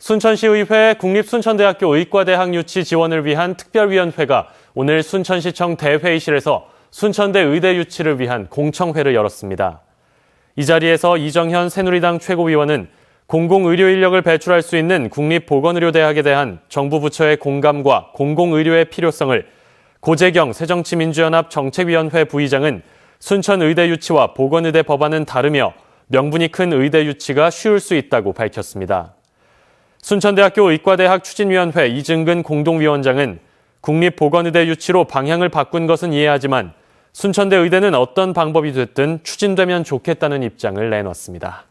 순천시의회 국립순천대학교 의과대학 유치 지원을 위한 특별위원회가 오늘 순천시청 대회의실에서 순천대 의대 유치를 위한 공청회를 열었습니다. 이 자리에서 이정현 새누리당 최고위원은 공공의료 인력을 배출할 수 있는 국립보건의료대학에 대한 정부 부처의 공감과 공공의료의 필요성을 고재경 새정치민주연합 정책위원회 부의장은 순천의대 유치와 보건의대 법안은 다르며 명분이 큰 의대 유치가 쉬울 수 있다고 밝혔습니다. 순천대학교 의과대학 추진위원회 이증근 공동위원장은 국립보건의대 유치로 방향을 바꾼 것은 이해하지만 순천대 의대는 어떤 방법이 됐든 추진되면 좋겠다는 입장을 내놨습니다.